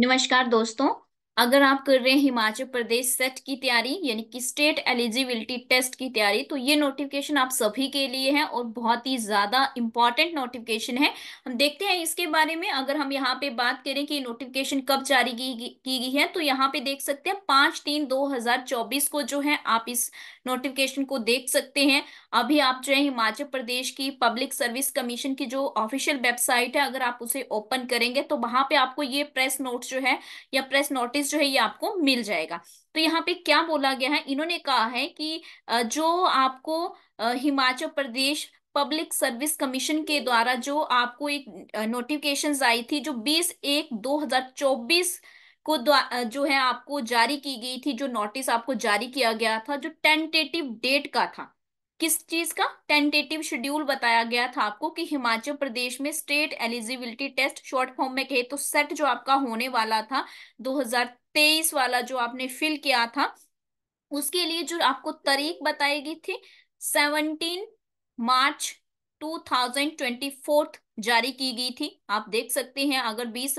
नमस्कार दोस्तों अगर आप कर रहे हैं हिमाचल प्रदेश सेट की तैयारी यानी कि स्टेट एलिजिबिलिटी टेस्ट की तैयारी तो ये नोटिफिकेशन आप सभी के लिए है और बहुत ही ज्यादा इंपॉर्टेंट नोटिफिकेशन है हम देखते हैं इसके बारे में अगर हम यहाँ पे बात करें कि नोटिफिकेशन कब जारी की, की गई है तो यहाँ पे देख सकते हैं पांच तीन दो हजार चौबीस को जो है आप इस नोटिफिकेशन को देख सकते हैं अभी आप जो है हिमाचल प्रदेश की पब्लिक सर्विस कमीशन की जो ऑफिशियल वेबसाइट है अगर आप उसे ओपन करेंगे तो वहां पे आपको ये प्रेस नोट जो है या प्रेस नोटिस जो है ये आपको मिल जाएगा तो यहाँ पे क्या बोला गया है इन्होंने कहा है कि जो आपको Himachal Pradesh public service commission के द्वारा जो आपको एक नोटिफिकेशन आई थी जो 20 एक 2024 को जो है आपको जारी की गई थी जो नोटिस आपको जारी किया गया था जो टेंटेटिव डेट का था किस चीज का टेंटेटिव शेड्यूल बताया गया था आपको कि हिमाचल प्रदेश में state eligibility test short form में कहे तो सेट जो आपका होने वाला था 2023 वाला जो आपने फिल किया था उसके लिए जो आपको तारीख बताई गई थी 17 मार्च 2024 जारी की गई थी आप देख सकते हैं अगर 20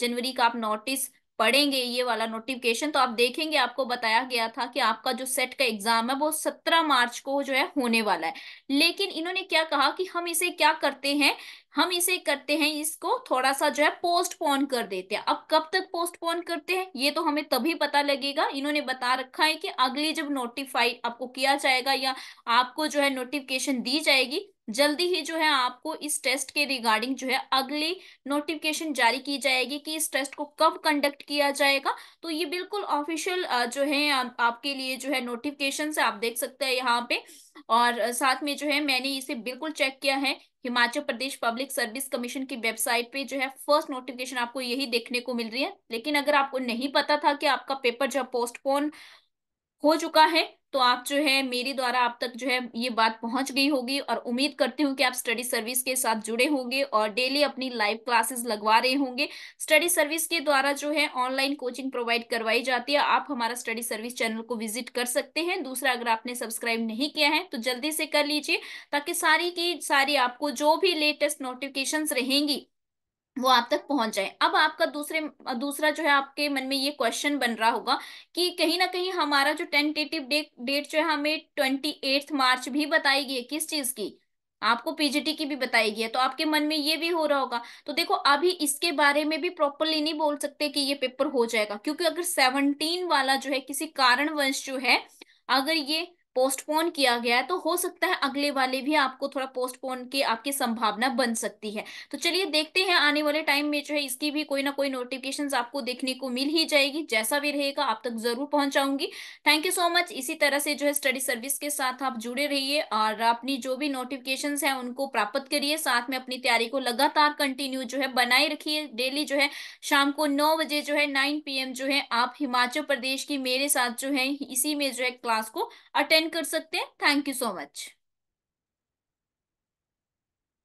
जनवरी का आप नोटिस पढ़ेंगे ये वाला नोटिफिकेशन तो आप देखेंगे आपको बताया गया था कि आपका जो सेट का एग्जाम है वो सत्रह मार्च को जो है होने वाला है लेकिन इन्होंने क्या कहा कि हम इसे क्या करते हैं हम इसे करते हैं इसको थोड़ा सा जो है पोस्टपोन कर देते हैं अब कब तक पोस्टपोन करते हैं ये तो हमें तभी पता लगेगा इन्होंने बता रखा है कि अगली जब नोटिफाई आपको किया जाएगा या आपको जो है नोटिफिकेशन दी जाएगी जल्दी ही जो है आपको इस टेस्ट के रिगार्डिंग जो है अगली नोटिफिकेशन जारी की जाएगी कि इस टेस्ट को कब कंडक्ट किया जाएगा तो ये बिल्कुल ऑफिशियल जो है आपके लिए जो है नोटिफिकेशन से आप देख सकते हैं यहाँ पे और साथ में जो है मैंने इसे बिल्कुल चेक किया है Himachal Pradesh public service commission की वेबसाइट पे जो है फर्स्ट नोटिफिकेशन आपको यही देखने को मिल रही है लेकिन अगर आपको नहीं पता था कि आपका पेपर जो पोस्टपोन हो चुका है तो आप जो है मेरे द्वारा आप तक जो है ये बात पहुंच गई होगी और उम्मीद करती हूँ कि आप स्टडी सर्विस के साथ जुड़े होंगे और डेली अपनी लाइव क्लासेस लगवा रहे होंगे स्टडी सर्विस के द्वारा जो है ऑनलाइन कोचिंग प्रोवाइड करवाई जाती है आप हमारा स्टडी सर्विस चैनल को विजिट कर सकते हैं दूसरा अगर आपने सब्सक्राइब नहीं किया है तो जल्दी से कर लीजिए ताकि सारी की सारी आपको जो भी लेटेस्ट नोटिफिकेशन रहेंगी वो आप तक पहुंच जाए अब आपका दूसरे दूसरा जो है आपके मन में ये क्वेश्चन बन रहा होगा कि कहीं ना कहीं हमारा जो टेंटेटिव डेट डेट जो है हमें ट्वेंटी एट्थ मार्च भी बताई गई है किस चीज की आपको पीजीटी की भी बताई गई है तो आपके मन में ये भी हो रहा होगा तो देखो अभी इसके बारे में भी प्रॉपरली नहीं बोल सकते कि ये पेपर हो जाएगा क्योंकि अगर सेवनटीन वाला जो है किसी कारणवश जो है अगर ये पोस्टपोन किया गया है तो हो सकता है अगले वाले भी आपको थोड़ा पोस्टपोन के आपकी संभावना बन सकती है तो चलिए देखते हैं आने वाले टाइम में जो है इसकी भी कोई ना कोई नोटिफिकेशन आपको देखने को मिल ही जाएगी जैसा भी रहेगा आप तक जरूर पहुंचाऊंगी थैंक यू सो मच इसी तरह से जो है स्टडी सर्विस के साथ आप जुड़े रहिए और अपनी जो भी नोटिफिकेशन है उनको प्राप्त करिए साथ में अपनी तैयारी को लगातार कंटिन्यू जो है बनाए रखिए डेली जो है शाम को नौ बजे जो है नाइन पी जो है आप हिमाचल प्रदेश की मेरे साथ जो है इसी में जो है क्लास को अटेंड ज्वाइन कर सकते हैं थैंक यू सो मच